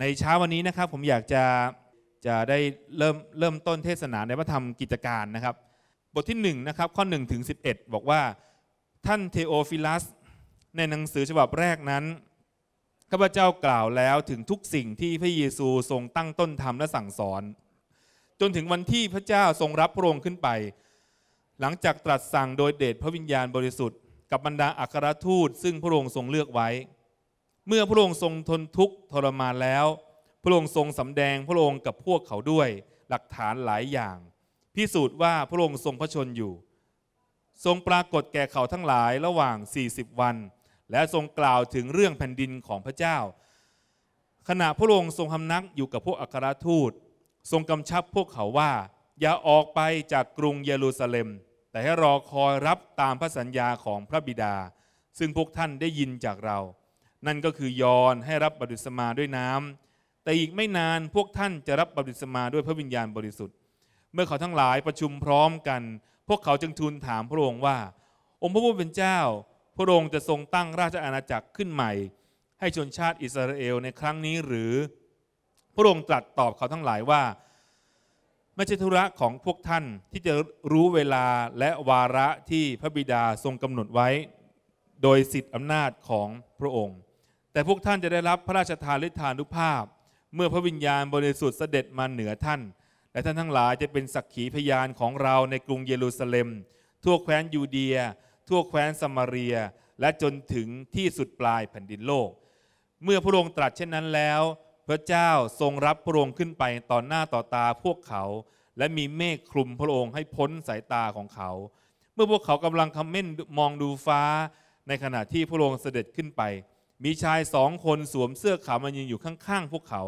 ในเช้าวันนี้นะครับผมอยากจะจะได้เริ่มเริ่มต้นเทศนาในพระธรรมกิจการนะครับ บทที่ 1 นะครับ ข้อ1ถึง11 บอกว่าท่านเทโอฟิลัสในหนังสือฉบับแรกนั้นข้าพเจ้ากล่าวแล้วถึงทุกสิ่งที่พระเยซูทรงตั้งต้นทำและสั่งสอน จนถึงวันที่พระเจ้าทรงรับพระองค์ขึ้นไป หลังจากตรัสสั่งโดยเดชพระวิญญาณบริสุทธิ์กับบรรดาอัครทูต ซึ่งพระองค์ทรงเลือกไว้เมื่อพระองค์ทรงทนทุกข์ทรมานแล้ว พระองค์ทรงสำแดงพระองค์กับพวกเขาด้วยหลักฐานหลายอย่าง พิสูจน์ว่าพระองค์ทรงพระชนอยู่ ทรงปรากฏแก่เขาทั้งหลายระหว่าง 40 วัน และทรงกล่าวถึงเรื่องแผ่นดินของพระเจ้า ขณะพระองค์ทรงพำนักอยู่กับพวกอัครทูต ทรงกำชับพวกเขาว่า อย่าออกไปจากกรุงเยรูซาเล็ม แต่ให้รอคอยรับตามพระสัญญาของพระบิดา ซึ่งพวกท่านได้ยินจากเรานั่นก็คือยอนให้รับบัพติศมาด้วยน้ำ แต่อีกไม่นานพวกท่านจะรับบัพติศมาด้วยพระวิญญาณบริสุทธิ์ เมื่อเขาทั้งหลายประชุมพร้อมกัน พวกเขาจึงทูลถามพระองค์ว่าองค์พระผู้เป็นเจ้า พระองค์จะทรงตั้งราชอาณาจักรขึ้นใหม่ ให้ชนชาติอิสราเอลในครั้งนี้หรือพระองค์ตรัสตอบเขาทั้งหลายว่าไม่ใช่ธุระของพวกท่านที่จะรู้เวลาและวาระที่พระบิดาทรงกำหนดไว้ โดยสิทธิอำนาจของพระองค์แต่พวกท่านจะได้รับพระราชทานฤทธานุภาพ เมื่อพระวิญญาณบริสุทธิ์เสด็จมาเหนือท่าน และท่านทั้งหลายจะเป็นสักขีพยานของเราในกรุงเยรูซาเล็ม ทั่วแคว้นยูเดียทั่วแคว้นสมารียและจนถึงที่สุดปลายแผ่นดินโลก เมื่อพระองค์ตรัสเช่นนั้นแล้ว พระเจ้าทรงรับพระองค์ขึ้นไป ต่อหน้าต่อตาพวกเขาและมีเมฆคลุมพระองค์ให้พ้นสายตาของเขา เมื่อพวกเขากำลังคำเม่นมองดูฟ้าในขณะที่พระองค์เสด็จขึ้นไปมีชายสองคนสวมเสื้อขาวมายืนอยู่ข้างๆพวกเขา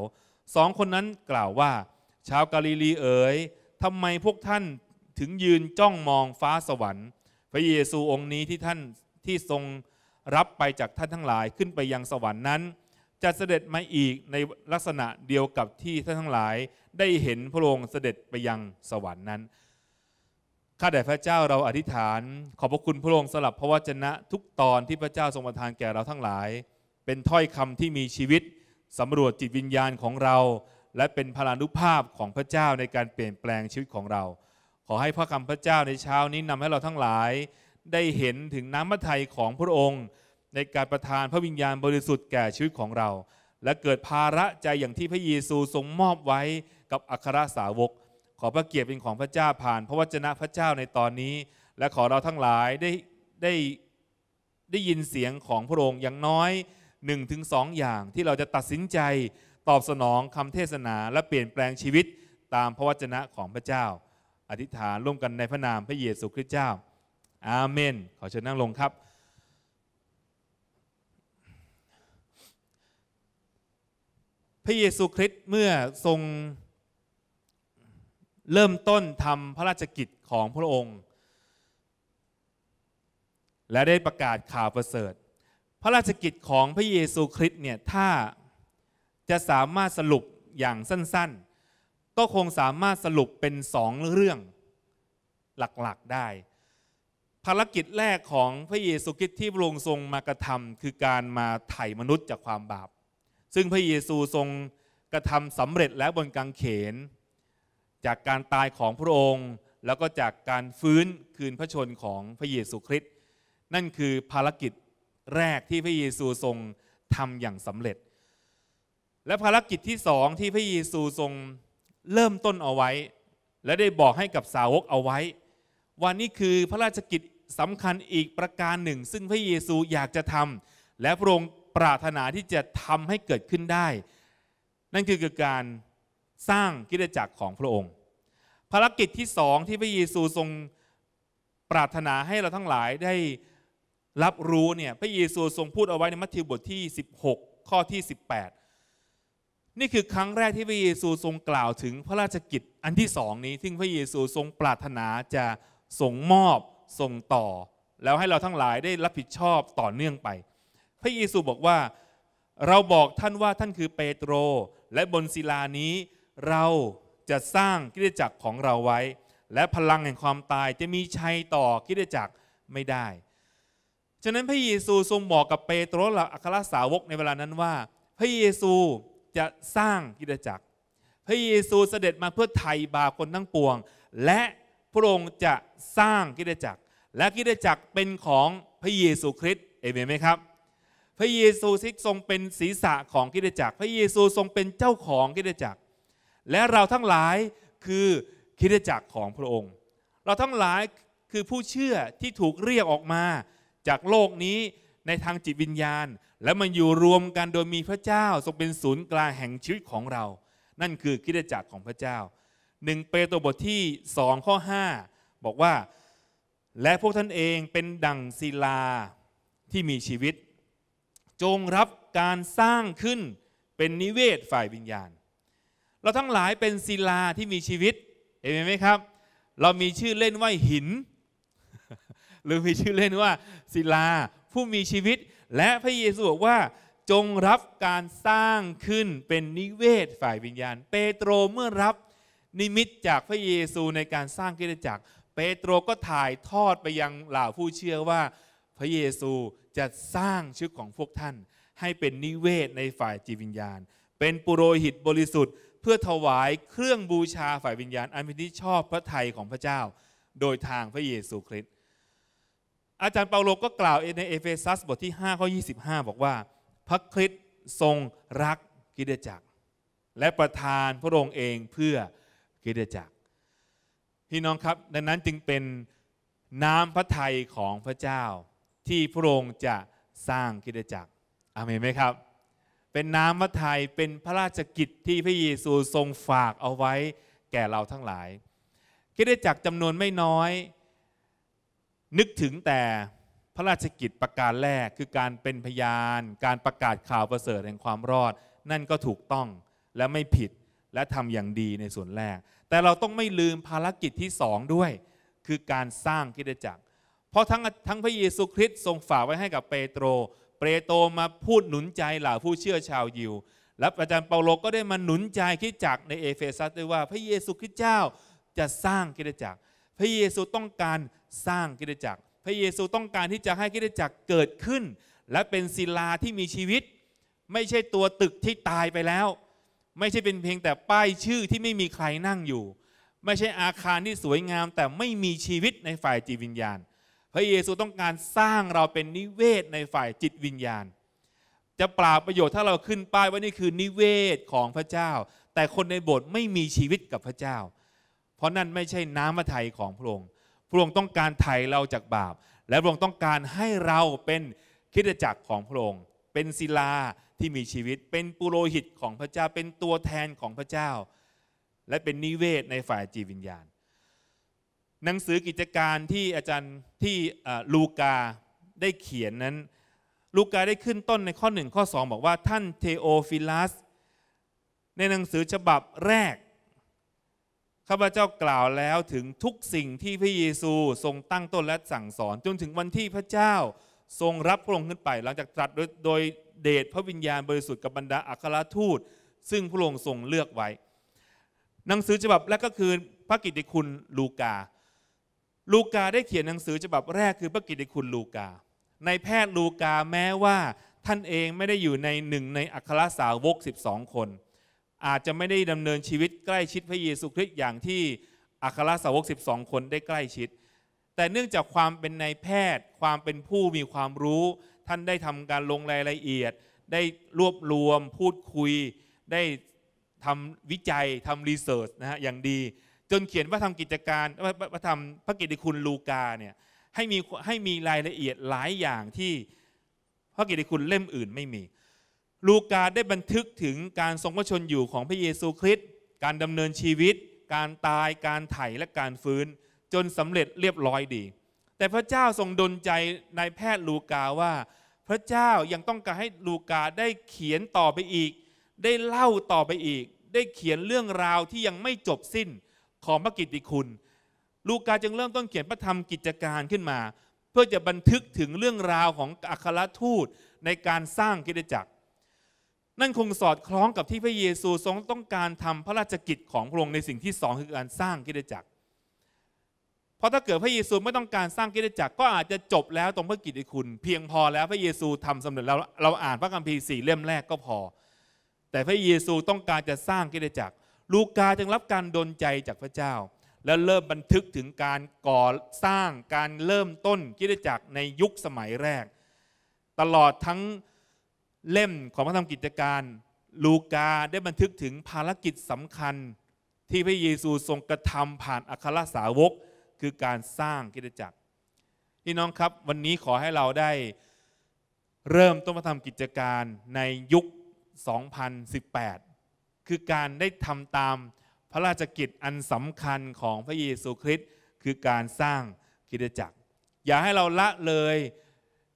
สองคนนั้นกล่าวว่าชาวกาลิลีเอ๋ยทำไมพวกท่านถึงยืนจ้องมองฟ้าสวรรค์ พระเยซูองค์นี้ที่ท่านที่ทรงรับไปจากท่านทั้งหลายขึ้นไปยังสวรรค์นั้น จะเสด็จมาอีกในลักษณะเดียวกับที่ท่านทั้งหลาย ได้เห็นพระองค์เสด็จไปยังสวรรค์นั้นข้าแต่พระเจ้าเราอธิษฐาน ขอบพระคุณพระองค์สลับพระวจนะทุกตอนที่พระเจ้าทรงประทานแก่เราทั้งหลายเป็นถ้อยคำที่มีชีวิตสำรวจจิตวิญญาณของเรา และเป็นพลานุภาพของพระเจ้าในการเปลี่ยนแปลงชีวิตของเรา ขอให้พระคำพระเจ้าในเช้านี้นำให้เราทั้งหลาย ได้เห็นถึงน้ำพระทัยของพระองค์ ในการประทานพระวิญญาณบริสุทธิ์แก่ชีวิตของเรา และเกิดภาระใจอย่างที่พระเยซูทรงมอบไว้กับ อัครสาวก ขอพระเกียรติเป็นของพระเจ้าผ่าน พระวจนะพระเจ้าในตอนนี้ และขอเราทั้งหลายได้ได้ได้ยินเสียงของพระองค์อย่างน้อย1-2อย่างที่เราจะตัดสินใจตอบสนองคำเทศนาและเปลี่ยนแปลงชีวิตตามพระวจนะของพระเจ้า อธิษฐานร่วมกันในพระนามพระเยซูคริสต์เจ้า อาเมน ขอเชิญนั่งลงครับ พระเยซูคริสต์เมื่อทรงเริ่มต้นทำพระราชกิจของพระองค์ และได้ประกาศข่าวประเสริฐพระราชกิจของพระเยซูคริสต์เนี่ยถ้าจะสามารถสรุปอย่างสั้นๆ ก็คงสามารถสรุปเป็นสองเรื่อง หลักๆได้ ภารกิจแรกของพระเยซูคริสต์ที่พระองค์ทรงมากระทำคือการมาไถ่มนุษย์จากความบาป ซึ่งพระเยซูทรงกระทำสำเร็จแล้วบนกางเขน จากการตายของพระองค์แล้วก็จากการฟื้นคืนพระชนของพระเยซูคริสต์นั่นคือภารกิจแรกที่พระเยซูทรงทำอย่างสำเร็จ และภารกิจที่สองที่พระเยซูทรงเริ่มต้นเอาไว้ และได้บอกให้กับสาวกเอาไว้ว่านี่คือพระราชกิจสำคัญอีกประการหนึ่ง ซึ่งพระเยซูอยากจะทำ และพระองค์ปรารถนาที่จะทำให้เกิดขึ้นได้ นั่นคือการสร้างกิจจักรของพระองค์ ภารกิจที่สองที่พระเยซูทรงปรารถนาให้เราทั้งหลายได้รับรู้เนี่ยพระเยซูทรงพูด เอาไว้ในมัทธิวบทที่ 16 ข้อที่ 18 นี่คือครั้งแรกที่พระเยซูทรงกล่าวถึงพระราชกิจอันที่สองนี้ที่พระเยซูทรงปรารถนาจะส่งมอบส่งต่อ แล้วให้เราทั้งหลายได้รับผิดชอบต่อเนื่องไป พระเยซูบอกว่าเราบอกท่านว่าท่านคือเปโตรและบนศิลานี้ เราจะสร้างกิจจักรของเราไว้ และพลังแห่งความตายจะมีชัยต่อกิจจักรไม่ได้ฉะนั้นพระเยซูทรงบอกกับเปโตรและอัครสาวกในเวลานั้นว่า พระเยซูจะสร้างกิจจักรพระเยซูเสด็จมาเพื่อไถ่บาปคนทั้งปวง และพระองค์จะสร้างกิจจักรและกิจจักรเป็นของพระเยซูคริสต์เอเมนไหมครับพระเยซูททรงเป็นศีรษะของกิจจักรพระเยซูทรงเป็นเจ้าของกิจจักรและเราทั้งหลายคือกิจจักรของพระองค์ เราทั้งหลายคือผู้เชื่อที่ถูกเรียกออกมาจากโลกนี้ในทางจิตวิญญาณ และมันอยู่รวมกันโดยมีพระเจ้าทรงเป็นศูนย์กลางแห่งชีวิตของเรา นั่นคือกิจจักรของพระเจ้าหนึ่งเปโตรบทที่สองข้อ5 บอกว่าและพวกท่านเองเป็นดั่งศิลาที่มีชีวิต จงรับการสร้างขึ้นเป็นนิเวศฝ่ายวิญญาณ เราทั้งหลายเป็นศิลาที่มีชีวิต เห็นไหมครับ เรามีชื่อเล่นว่าหินหรือมีชื่อเล่นว่าศิลาผู้มีชีวิตและพระเยซูบอกว่าจงรับการสร้างขึ้นเป็นนิเวศฝ่ายวิญญาณ เปโตรเมื่อรับนิมิตจากพระเยซูในการสร้างกิจจักร เปโตรก็ถ่ายทอดไปยังเหล่าผู้เชื่อว่า พระเยซูจะสร้างชีวิตของพวกท่าน ให้เป็นนิเวศในฝ่ายจิตวิญญาณ เป็นปุโรหิตบริสุทธิ์เพื่อถวายเครื่องบูชาฝ่ายวิญญาณอันเป็นที่ชอบพระทัยของพระเจ้า โดยทางพระเยซูคริสตอาจารย์เปาโลก็กล่าวในเอเฟซัสบทที่5ข้อ25 บอกว่าพระคริสต์ทรงรักกิจจักรและประทานพระองค์เองเพื่อกิจจักรพี่น้องครับดังนั้นจึงเป็นน้ำพระทัยของพระเจ้าที่พระองค์จะสร้างกิจจักรอามีไหมครับ เป็นน้ำพระทัยเป็นพระราชกิจที่พระเยซูทรงฝากเอาไว้แก่เราทั้งหลาย กิจจักรจำนวนไม่น้อยนึกถึงแต่พระราชกิจประการแรก คือการเป็นพยานการประกาศข่าวประเสริฐแห่งความรอด นั่นก็ถูกต้องและไม่ผิดและทำอย่างดีในส่วนแรก แต่เราต้องไม่ลืมภารกิจที่สองด้วย คือการสร้างกิจจักร เพราะทั้งทั้งพระเยซูคริสต์ทรงฝากไว้ให้กับเปโตรเปโตรมาพูดหนุนใจเหล่าผู้เชื่อชาวยิว และอาจารย์เปาโลก็ได้มาหนุนใจคิดจักในเอเฟซัสด้วยว่าพระเยซูคริสต์เจ้าจะสร้างกิจจักร พระเยซูต้องการสร้างกิจจักรพระเยซูต้องการที่จะให้กิจจักรเกิดขึ้น และเป็นศิลาที่มีชีวิต ไม่ใช่ตัวตึกที่ตายไปแล้ว ไม่ใช่เป็นเพียงแต่ป้ายชื่อที่ไม่มีใครนั่งอยู่ ไม่ใช่อาคารที่สวยงามแต่ไม่มีชีวิตในฝ่ายจิตวิญญาณ พระเยซูต้องการสร้างเราเป็นนิเวศในฝ่ายจิตวิญญาณ จะปราบประโยชน์ถ้าเราขึ้นป้ายว่านี่คือนิเวศของพระเจ้า แต่คนในโบสถ์ไม่มีชีวิตกับพระเจ้า เพราะนั่นไม่ใช่น้ำพระทัยของพระองค์พระองค์ต้องการไถ่เราจากบาป และพระองค์ต้องการให้เราเป็นคิดจักรของพระองค์เป็นศิลาที่มีชีวิตเป็นปุโรหิตของพระเจ้าเป็นตัวแทนของพระเจ้า และเป็นนิเวศในฝ่ายจีวิญญาณ หนังสือกิจการที่อาจารย์ที่ลูกาได้เขียนนั้น ลูกาได้ขึ้นต้นในข้อหนึ่งข้อสองบอกว่าท่านเทโอฟิลัสในหนังสือฉบับแรกข้าพเจ้ากล่าวแล้วถึงทุกสิ่งที่พระเยซูทรงตั้งต้นและสั่งสอนจนถึงวันที่พระเจ้าทรงรับพระองค์ขึ้นไปหลังจากตรัสโดยเดชพระวิญญาณบริสุทธิ์กับบรรดาอัครทูต ซึ่งพระองค์ทรงเลือกไว้ หนังสือฉบับแรกก็คือพระกิตติคุณลูกา ลูกาได้เขียนหนังสือฉบับแรกคือพระกิตติคุณลูกา ในแพทย์ลูกาแม้ว่าท่านเองไม่ได้อยู่ในหนึ่งในอัครสาวก 12 คนอาจจะไม่ได้ดำเนินชีวิตใกล้ชิดพระเยซูคริสต์อย่างที่อัครสาวก 12 คนได้ใกล้ชิด แต่เนื่องจากความเป็นนายแพทย์ ความเป็นผู้มีความรู้ ท่านได้ทำการลงรายละเอียด ได้รวบรวมพูดคุย ได้ทำวิจัยทำรีเสิร์ชนะฮะอย่างดีจนเขียนว่าทำกิจการว่าทำพระกิติคุณลูกาเนี่ยให้มีให้มีรายละเอียดหลายอย่างที่พระกิติคุณเล่มอื่นไม่มีลูกาได้บันทึกถึงการทรงพระชนอยู่ของพระเยซูคริสต์ การดำเนินชีวิต การตาย การไถ่และการฟื้น จนสำเร็จเรียบร้อยดี แต่พระเจ้าทรงดลใจนายแพทย์ลูกาว่า พระเจ้ายังต้องการให้ลูกาได้เขียนต่อไปอีก ได้เล่าต่อไปอีก ได้เขียนเรื่องราวที่ยังไม่จบสิ้นของพระกิตติคุณ ลูกาจึงเริ่มต้นเขียนพระธรรมกิจการขึ้นมา เพื่อจะบันทึกถึงเรื่องราวของอัครทูต ในการสร้างกิจจักรนั่นคงสอดคล้องกับที่พระเยซูทรงต้องการทำพระราชกิจของพระองค์ในสิ่งที่สองคือการสร้างกิจจักรเพราะถ้าเกิดพระเยซูไม่ต้องการสร้างกิจจักรก็อาจจะจบแล้วตรงพระกิจคุณ เพียงพอแล้วพระเยซู ทำสำเร็จแล้วเราอ่านพระคัมภีร์สี่เล่มแรกก็พอ แต่พระเยซูต้องการจะสร้างกิจจักรลูกาจึงรับการดลใจจากพระเจ้า และเริ่มบันทึกถึงการก่อสร้างการเริ่มต้นกิจจักรในยุคสมัยแรก ตลอดทั้งเล่มของพระธรรมกิจการลูกาได้บันทึกถึงภารกิจสำคัญที่พระเยซูทรงกระทำผ่านอัครสาวก คือการสร้างกิจจักรพี่น้องครับวันนี้ขอให้เราได้ เริ่มต้นมาทำกิจการในยุค 2018 คือการได้ทำตามพระราชกิจอันสำคัญของพระเยซูคริสต์คือการสร้างกิจจักรอย่าให้เราละเลย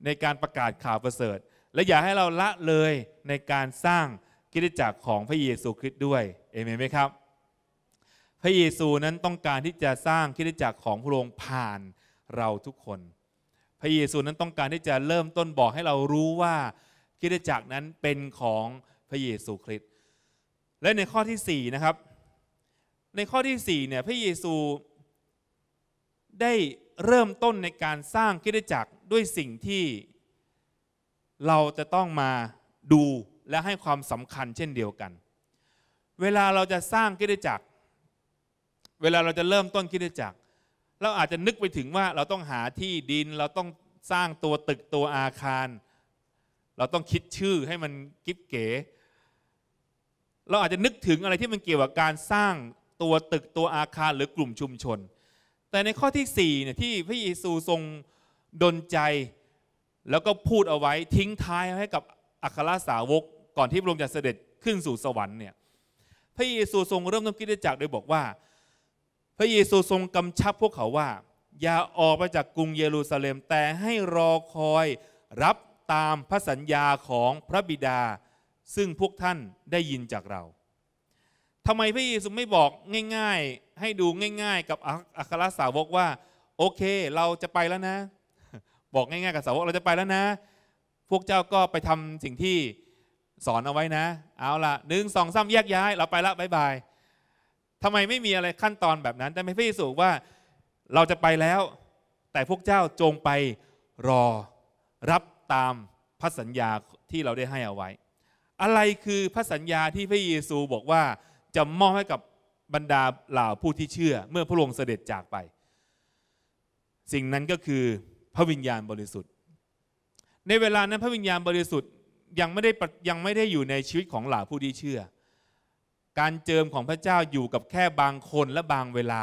ในการประกาศข่าวประเสริฐและอย่าให้เราละเลยในการสร้างกิจจักรของพระเยซูคริสต์ด้วยเอเมนไหมครับ พระเยซูนั้นต้องการที่จะสร้างกิจจักรของพระองค์ผ่านเราทุกคน พระเยซูนั้นต้องการที่จะเริ่มต้นบอกให้เรารู้ว่ากิจจักรนั้นเป็นของพระเยซูคริสต์ และในข้อที่4นะครับ ในข้อที่4เนี่ยพระเยซูได้เริ่มต้นในการสร้างกิจจักรด้วยสิ่งที่เราจะต้องมาดูและให้ความสำคัญเช่นเดียวกัน เวลาเราจะสร้างคิดจักร เวลาเราจะเริ่มต้นคิดจักร เราอาจจะนึกไปถึงว่าเราต้องหาที่ดินเราต้องสร้างตัวตึกตัวอาคาร เราต้องคิดชื่อให้มันกิ๊บเก๋ เราอาจจะนึกถึงอะไรที่มันเกี่ยวกับการสร้างตัวตึกตัวอาคารหรือกลุ่มชุมชน แต่ในข้อที่4เนี่ยที่พระเยซูทรงดลใจแล้วก็พูดเอาไว้ทิ้งท้ายให้กับ อัครสาวกก่อนที่พระองค์จะเสด็จขึ้นสู่สวรรค์เนี่ย พระเยซูทรงเริ่มต้นคิดจักโดยบอกว่า พระเยซูทรงกำชับพวกเขาว่า อย่าออกไปจากกรุงเยรูซาเล็มแต่ให้รอคอยรับตามพระสัญญาของพระบิดา ซึ่งพวกท่านได้ยินจากเราทำไมพระเยซูไม่บอกง่าย ๆให้ดูง่าย ๆ กับอัครสาวกว่า โอเคเราจะไปแล้วนะบอกง่ายๆกับสาวกเราจะไปแล้วนะ พวกเจ้าก็ไปทำสิ่งที่สอนเอาไว้นะ เอาละหนึ่งสองสามแยกย้ายเราไปละบายบาย ทำไมไม่มีอะไรขั้นตอนแบบนั้น แต่ไม่พี่สูว่าเราจะไปแล้ว แต่พวกเจ้าจงไปรอรับตามพระสัญญาที่เราได้ให้เอาไว้ อะไรคือพระสัญญาที่พระเยซูบอกว่าจะมอบให้กับบรรดาเหล่าผู้ที่เชื่อ เมื่อพระองค์เสด็จจากไป สิ่งนั้นก็คือพระวิญญาณบริสุทธิ์ ในเวลานั้นพระวิญญาณบริสุทธิ์ยังไม่ได้ยังไม่ได้อยู่ในชีวิตของหลาผู้ที่เชื่อ การเจิมของพระเจ้าอยู่กับแค่บางคนและบางเวลา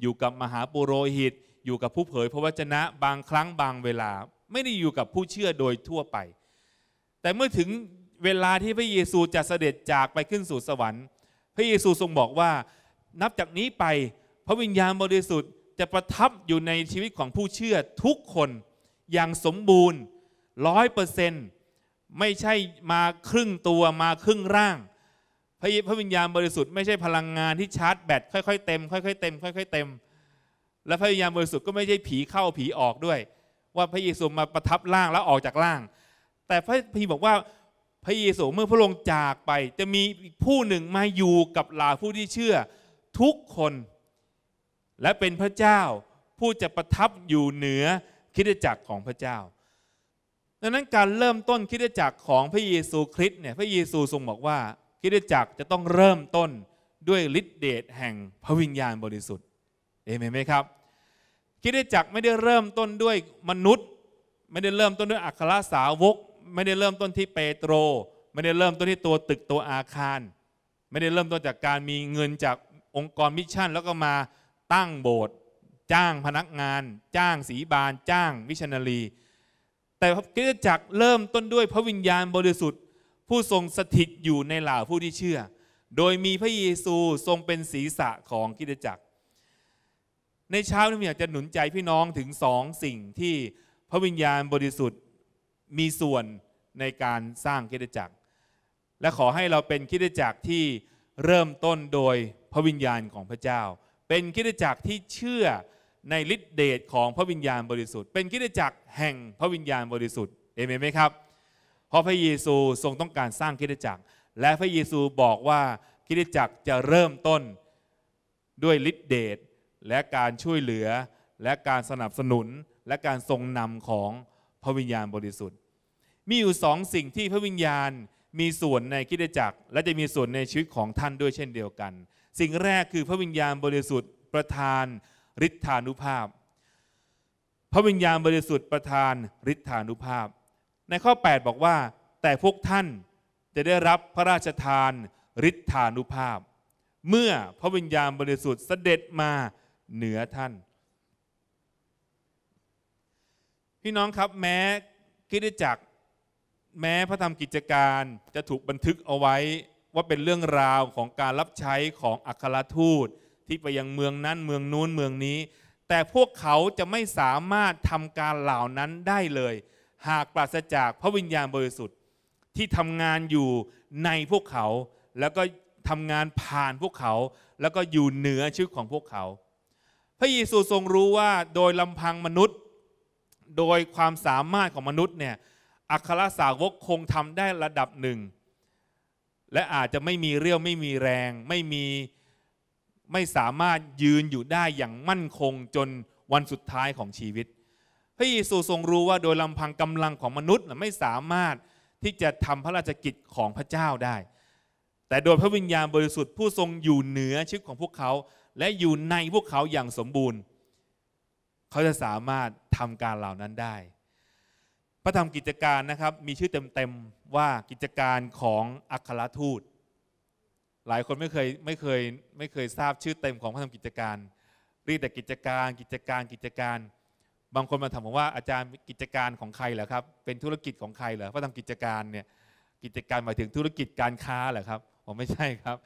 อยู่กับมหาปุโรหิต อยู่กับผู้เผยพระวจนะบางครั้ง บางเวลาไม่ได้อยู่กับผู้เชื่อโดยทั่วไป แต่เมื่อถึงเวลาที่พระเยซูจะเสด็จจากไปขึ้นสู่สวรรค์ พระเยซูทรงบอกว่านับจากนี้ไปพระวิญญาณบริสุทธิ์จะประทับอยู่ในชีวิตของผู้เชื่อทุกคนอย่างสมบูรณ์ร้อยเปอร์เซนไม่ใช่มาครึ่งตัวมาครึ่งร่างพระพระวิญญาณบริสุทธิ์ไม่ใช่พลังงานที่ชาร์จแบตค่อยๆเต็มค่อยๆเต็ม ค่อยๆเต็ม และพระวิญญาณบริสุทธิ์ก็ไม่ใช่ผีเข้าผีออกด้วย ว่าพระเยซูมาประทับร่างแล้วออกจากร่าง แต่พระพีบอกว่าพระเยซูเมื่อพระองค์จากไป จะมีผู้หนึ่งมาอยู่กับหลาผู้ที่เชื่อ ทุกคนและเป็นพระเจ้าผู้จะประทับอยู่เหนือคิดจักรของพระเจ้าดังนั้นการเริ่มต้นคิดจักรของพระเยซูคริสต์เนี่ยพระเยซูทรงบอกว่าคิดจักรจะต้องเริ่มต้นด้วยฤทธิเดชแห่งพระวิญญาณบริสุทธิ์เอเมนไหมครับคิดจักรไม่ได้เริ่มต้นด้วยมนุษย์ ไม่ได้เริ่มต้นด้วยอัครสาวก ไม่ได้เริ่มต้นที่เปโตร ไม่ได้เริ่มต้นที่ตัวตึกตัวอาคาร ไม่ได้เริ่มต้นจากการมีเงินจากองค์กรมิชชั่นแล้วก็มาตั้งโบสถ์จ้างพนักงาน จ้างสีบานจ้างมิชนารีแต่พระคริสตจักรเริ่มต้นด้วยพระวิญญาณบริสุทธิ์ ผู้ทรงสถิตอยู่ในเหล่าผู้ที่เชื่อ โดยมีพระเยซูทรงเป็นศีรษะของคริสตจักร ในเช้านี้อยากจะหนุนใจพี่น้องถึงสองสิ่งที่พระวิญญาณบริสุทธิ์มีส่วนในการสร้างคิดจักร และขอให้เราเป็นคิดจักรที่เริ่มต้นโดยพระวิญญาณของพระเจ้าเป็นคิดจักรที่เชื่อในฤทธิเดชของพระวิญญาณบริสุทธิ์ เป็นคิดจักรแห่งพระวิญญาณบริสุทธิ์ เอเมนไหมครับ เพราะพระเยซูทรงต้องการสร้างคิดจักรและพระเยซูบอกว่าคิดจักรจะเริ่มต้นด้วยฤทธิเดชและการช่วยเหลือและการสนับสนุนและการทรงนำของพระวิญญาณบริสุทธิ์ มีอยู่สองสิ่งที่พระวิญญาณมีส่วนในคิดจักรและจะมีส่วนในชีวิตของท่านด้วยเช่นเดียวกันสิ่งแรกคือพระวิญญาณบริสุทธิ์ประทานฤทธานุภาพ พระวิญญาณบริสุทธิ์ประทานฤทธานุภาพ ในข้อ 8 บอกว่าแต่พวกท่านจะได้รับพระราชทานฤทธานุภาพ เมื่อพระวิญญาณบริสุทธิ์เสด็จมาเหนือท่าน พี่น้องครับแม้คิดจักแม้พระธรรมกิจการจะถูกบันทึกเอาไว้ว่าเป็นเรื่องราวของการรับใช้ของอัครทูตที่ไปยังเมืองนั้นเมืองนู้นเมืองนี้ แต่พวกเขาจะไม่สามารถทำการเหล่านั้นได้เลย หากปราศจากพระวิญญาณบริสุทธิ์ที่ทำงานอยู่ในพวกเขาแล้วก็ทำงานผ่านพวกเขาแล้วก็อยู่เหนือชื่อของพวกเขา พระเยซูทรงรู้ว่าโดยลำพังมนุษย์ โดยความสามารถของมนุษย์เนี่ยอัครสาวกคงทำได้ระดับหนึ่งและอาจจะไม่มีเรี่ยวไม่มีแรงไม่มีไม่สามารถยืนอยู่ได้อย่างมั่นคงจนวันสุดท้ายของชีวิต พระเยซูทรงรู้ว่าโดยลำพังกำลังของมนุษย์ไม่สามารถที่จะทำพระราชกิจของพระเจ้าได้ แต่โดยพระวิญญาณบริสุทธิ์ผู้ทรงอยู่เหนือชีวิตของพวกเขาและอยู่ในพวกเขาอย่างสมบูรณ์ เขาจะสามารถทำการเหล่านั้นได้พระธรรมกิจการนะครับมีชื่อเต็มๆว่ากิจการของอัครทูต หลายคนไม่เคยไม่เคยไม่เคยทราบชื่อเต็มของพระธรรมกิจการเรียกแต่กิจการ กิจการกิจการบางคนมาถามผมว่าอาจารย์กิจการของใครเหรอครับเป็นธุรกิจของใครเหรอพระธรรมกิจการเนี่ยกิจการหมายถึงธุรกิจการค้าเหรอครับผมไม่ใช่ครับ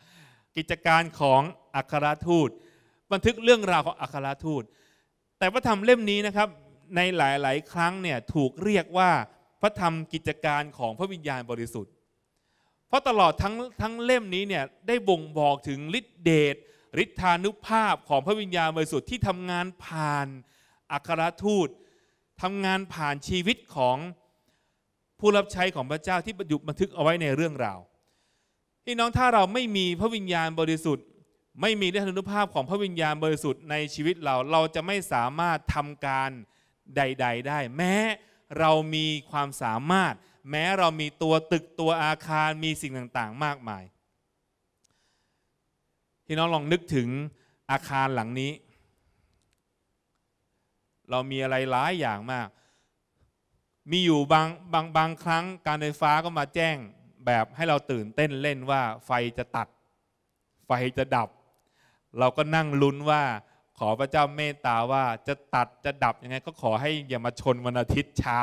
กิจการของอัครทูต บันทึกเรื่องราวของอัครทูต แต่พระธรรมเล่มนี้นะครับในหลาย ๆ ครั้งเนี่ยถูกเรียกว่าพระธรรมกิจการของพระวิญญาณบริสุทธิ์ เพราะตลอดทั้งทั้ง เล่มนี้เนี่ยได้บ่งบอกถึงฤทธิเดชฤทธานุภาพของพระวิญญาณบริสุทธิ์ที่ทำงานผ่านอัครทูตทำงานผ่านชีวิตของผู้รับใช้ของพระเจ้าที่บันทึกบันทึกเอาไว้ในเรื่องราวพี่น้องถ้าเราไม่มีพระวิญญาณบริสุทธิ์ ไม่มีฤทธานุภาพของพระวิญญาณบริสุทธิ์ในชีวิตเราเราจะไม่สามารถทำการใด ๆ ได้แม้เรามีความสามารถ แม้เรามีตัวตึกตัวอาคารมีสิ่งต่างๆมากมายพี่น้อง ลองนึกถึงอาคารหลังนี้ เรามีอะไรหลายอย่างมาก มีอยู่ บาง บางบางครั้งการไฟฟ้าก็มาแจ้งแบบให้เราตื่นเต้นเล่นว่า ไฟจะตัด ไฟจะดับ เราก็นั่งลุ้นว่าขอพระเจ้าเมตตาว่าจะตัดจะดับยังไง ก็ขอให้อย่ามาชนวันอาทิตย์เช้า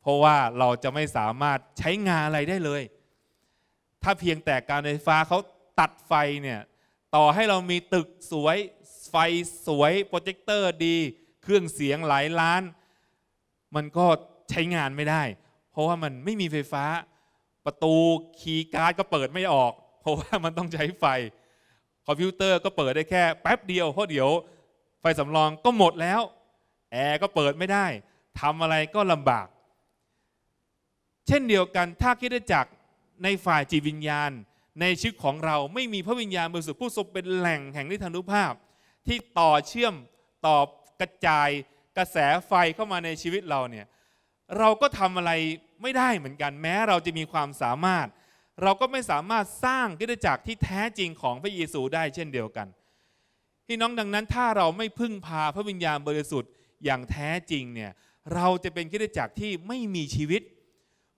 เพราะว่าเราจะไม่สามารถใช้งานอะไรได้เลย ถ้าเพียงแต่การไฟฟ้าเขาตัดไฟเนี่ย ต่อให้เรามีตึกสวยไฟสวยโปรเจคเตอร์ดี เครื่องเสียงหลายล้าน มันก็ใช้งานไม่ได้ เพราะว่ามันไม่มีไฟฟ้าประตูคีย์การ์ดก็เปิดไม่ออก เพราะว่ามันต้องใช้ไฟคอมพิวเตอร์ก็เปิดได้แค่แป๊บเดียวเพราะเดี๋ยว ไฟสำรองก็หมดแล้ว แอร์ก็เปิดไม่ได้ ทำอะไรก็ลำบาก เช่นเดียวกันถ้าคิดได้จากในฝ่ายจิตวิญญาณ ในชีวิตของเราไม่มีพระวิญญาณบริสุทธิ์ผู้ทรงเป็นแหล่งแห่งนิทานุภาพ ที่ต่อเชื่อม ต่อกระจายกระแสไฟเข้ามาในชีวิตเราเนี่ยเราก็ทำอะไรไม่ได้เหมือนกันแม้เราจะมีความสามารถเราก็ไม่สามารถสร้างกิจจักรที่แท้จริงของพระเยซูได้เช่นเดียวกันพี่น้องดังนั้นถ้าเราไม่พึ่งพาพระวิญญาณบริสุทธิ์ อย่างแท้จริงเนี่ยเราจะเป็นกิจจักรที่ไม่มีชีวิต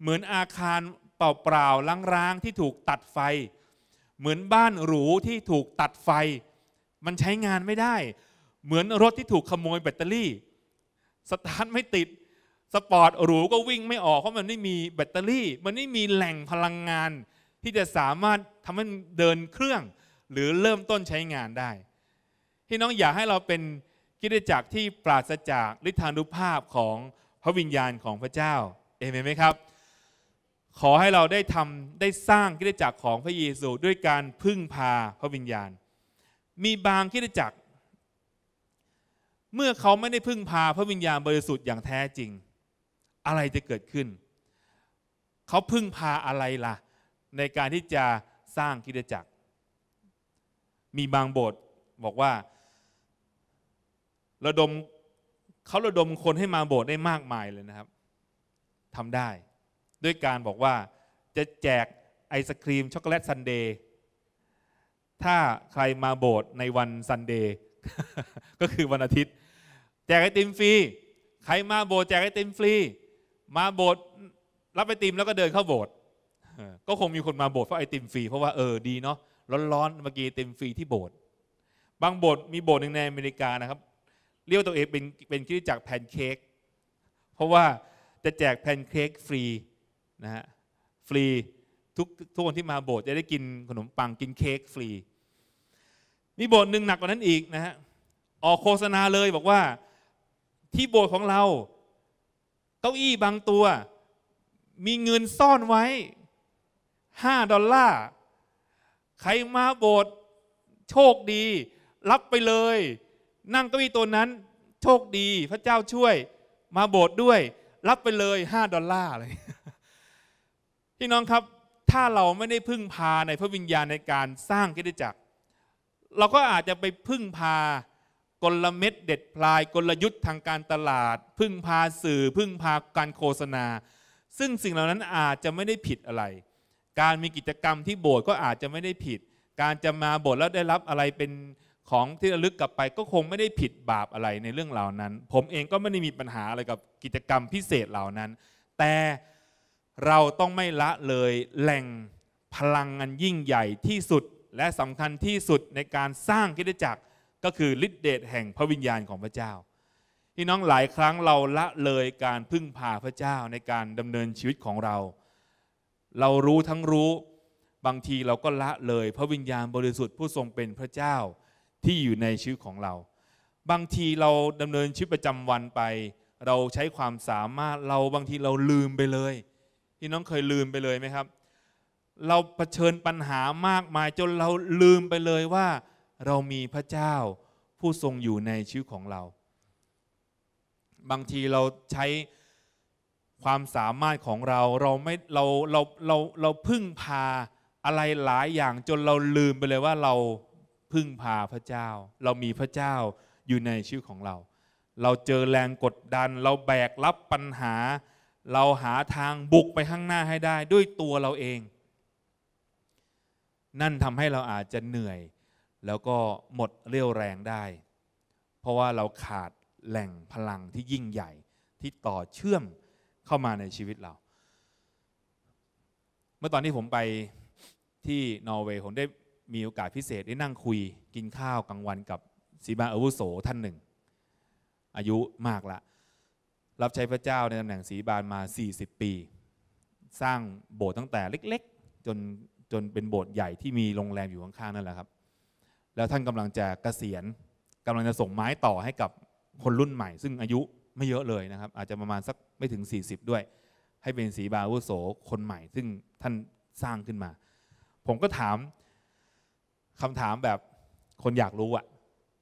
เหมือนอาคารเปล่าๆล้างๆที่ถูกตัดไฟ เหมือนบ้านหรูที่ถูกตัดไฟ มันใช้งานไม่ได้ เหมือนรถที่ถูกขโมยแบตเตอรี่สตาร์ทไม่ติดสปอร์ตหรูก็วิ่งไม่ออกเพราะมันไม่มีแบตเตอรี่ มันไม่มีแหล่งพลังงาน ที่จะสามารถทำให้เดินเครื่องหรือเริ่มต้นใช้งานได้ที่น้องอยากให้เราเป็น กิจจักรที่ปราศจากฤทธานุภาพของพระวิญญาณของพระเจ้าเอเมนไหมครับขอให้เราได้ทำได้สร้างกิจจักรของพระเยซูด้วยการพึ่งพาพระวิญญาณ มีบางกิจจักร เมื่อเขาไม่ได้พึ่งพาพระวิญญาณบริสุทธิ์อย่างแท้จริงอะไรจะเกิดขึ้น เขาพึ่งพาอะไรล่ะ ในการที่จะสร้างคิดจักร มีบางบทบอกว่าระดมเขาระดมคนให้มาโบสถ์ได้มากมายเลยนะครับทำได้ ด้วยการบอกว่าจะแจกไอศครีมช็อกโกแลตซันเดย์ถ้าใครมาโบสถ์ในวันซันเดย์ก็คือวันอาทิตย์ แจกไอติมฟรีใครมาโบสถ์แจกไอติมฟรีมาโบสถ์รับไอติมแล้วก็เดินเข้าโบสถ์ก็คงมีคนมาโบสถ์เพราะไอติมฟรีเพราะว่าเออดีเนาะร้อนๆเมื่อกี้ไอติมฟรีที่โบสถ์บางโบสถ์มีโบสถ์หนึ่งในอเมริกานะครับ เรียกตัวเอง เป็นเป็นคริสตจักรแพนเค้กเพราะว่าจะแจกแพนเค้กฟรีนะฮะฟรีทุกทุกคนที่มาโบสถ์จะได้กินขนมปังกินเค้กฟรี มีโบสถ์หนึ่งหนักกว่านั้นอีกนะฮะออกโฆษณาเลยบอกว่าที่โบสถ์ของเราเก้าอี้บางตัวมีเงินซ่อนไว้ห้าดอลลาร์ใครมาโบสถ์โชคดี รับไปเลย นั่งเก้าอี้ตัวนั้น โชคดีพระเจ้าช่วย มาโบสถ์ด้วย รับไปเลยห้าดอลลาร์เลยพี่น้องครับถ้าเราไม่ได้พึ่งพาในพระวิญญาณในการสร้างกิจจักรเราก็อาจจะไปพึ่งพากลเม็ดเด็ดพลายกลยุทธ์ทางการตลาด พึ่งพาสื่อพึ่งพาการโฆษณา ซึ่งสิ่งเหล่านั้นอาจจะไม่ได้ผิดอะไร การมีกิจกรรมที่โบสถ์ก็อาจจะไม่ได้ผิด การจะมาโบสถ์แล้วได้รับอะไรเป็นของที่ระลึกกลับไป ก็คงไม่ได้ผิดบาปอะไรในเรื่องเหล่านั้น ผมเองก็ไม่ได้มีปัญหาอะไรกับกิจกรรมพิเศษเหล่านั้น แต่เราต้องไม่ละเลยแหล่งพลังอันยิ่งใหญ่ที่สุดและสำคัญที่สุดในการสร้างคิดจักรก็คือฤทธิเดช แห่งพระวิญญาณของพระเจ้าพี่น้องหลายครั้งเราละเลยการพึ่งพาพระเจ้าในการดำเนินชีวิตของเรา เรารู้ทั้งรู้ บางทีเราก็ละเลยพระวิญญาณบริสุทธิ์ผู้ทรงเป็นพระเจ้าที่อยู่ในชีวิตของเรา บางทีเราดำเนินชีวิตประจำวันไป เราใช้ความสามารถเราบางทีเราลืมไปเลยพี่น้องเคยลืมไปเลยไหมครับ เราเผชิญปัญหามากมายจนเราลืมไปเลยว่าเรามีพระเจ้าผู้ทรงอยู่ในชีวิตของเรา บางทีเราใช้ความสามารถของเราเราไม่เราเราเราเราพึ่งพาอะไรหลายอย่างจนเราลืมไปเลยว่าเราพึ่งพาพระเจ้า เรามีพระเจ้าอยู่ในชีวิตของเรา เราเจอแรงกดดันเราแบกรับปัญหา เราหาทางบุกไปข้างหน้าให้ได้ด้วยตัวเราเอง นั่นทำให้เราอาจจะเหนื่อยแล้วก็หมดเรี่ยวแรงได้ เพราะว่าเราขาดแหล่งพลังที่ยิ่งใหญ่ที่ต่อเชื่อมเข้ามาในชีวิตเรา เมื่อตอนที่ผมไปที่นอร์เวย์ผมได้มีโอกาสพิเศษได้นั่งคุยกินข้าวกลางวันกับสีบาอวุโสท่านหนึ่ง อายุมากละรับใช้พระเจ้าในตำแหน่งสีบานมา 40 ปี สร้างโบสถ์ตั้งแต่เล็กๆจนจนเป็นโบสถ์ใหญ่ที่มีโรงแรมอยู่ข้างๆนั่นแหละครับแล้วท่านกำลังจะกะเกษียณ กำลังจะส่งไม้ต่อให้กับคนรุ่นใหม่ ซึ่งอายุไม่เยอะเลยนะครับ อาจจะประมาณสักไม่ถึง 40 ด้วย ให้เป็นสีบาวุโสคนใหม่ ซึ่งท่านสร้างขึ้นมา ผมก็ถามคำถามแบบคนอยากรู้อะ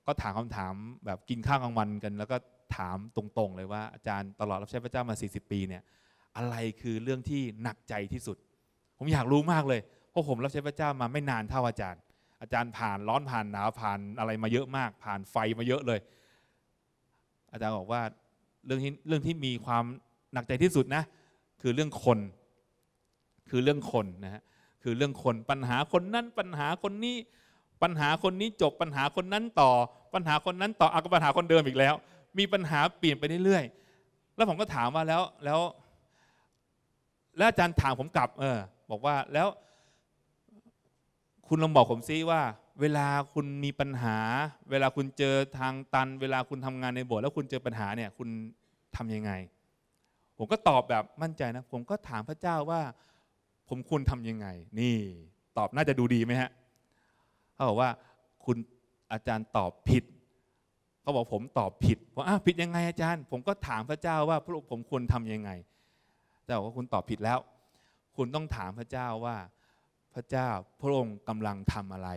ก็ถามคำถามแบบกินข้าวกลางวันกัน แล้วก็ถามตรงๆ เลยว่าอาจารย์ตลอดรับใช้พระเจ้ามา 40 ปีเนี่ยอะไรคือเรื่องที่หนักใจที่สุด ผมอยากรู้มากเลยเพราะผมรับใช้พระเจ้ามาไม่นานเท่าอาจารย์อาจารย์ผ่านร้อนผ่านหนาวผ่านอะไรมาเยอะมาก ผ่านไฟมาเยอะเลย อาจารย์บอกว่าเรื่องที่เรื่องที่มีความหนักใจที่สุดนะ คือเรื่องคน คือเรื่องคนนะฮะคือเรื่องคนปัญหาคนนั้น ปัญหาคนนี้ ปัญหาคนนี้จบปัญหาคนนั้นต่อ ปัญหาคนนั้นต่ออากปัญหาคนเดิมอีกแล้ว มีปัญหาเปลี่ยนไปเรื่อยๆ แล้วผมก็ถามว่าแล้วแล้วแล้วอาจารย์ถามผมกลับ เออ บอกว่าแล้วคุณลองบอกผมซิว่า เวลาคุณมีปัญหา เวลาคุณเจอทางตัน เวลาคุณทำงานในโบสถ์แล้วคุณเจอปัญหาเนี่ย คุณทํำยังไง ผมก็ตอบแบบมั่นใจนะผมก็ถามพระเจ้าว่า ผมควรทํำยังไง นี่ตอบน่าจะดูดีไหมฮะเขาบอกว่า คุณอาจารย์ตอบผิดเขาบอกผมตอบผิด ว่าอผิดยังไงอาจารย์ ผมก็ถามพระเจ้าว่าพระองค์ผมควรทํำยังไงแต่บอกว่าคุณตอบผิดแล้ว คุณต้องถามพระเจ้าว่าพระเจ้า พระองค์กำลังทำอะไร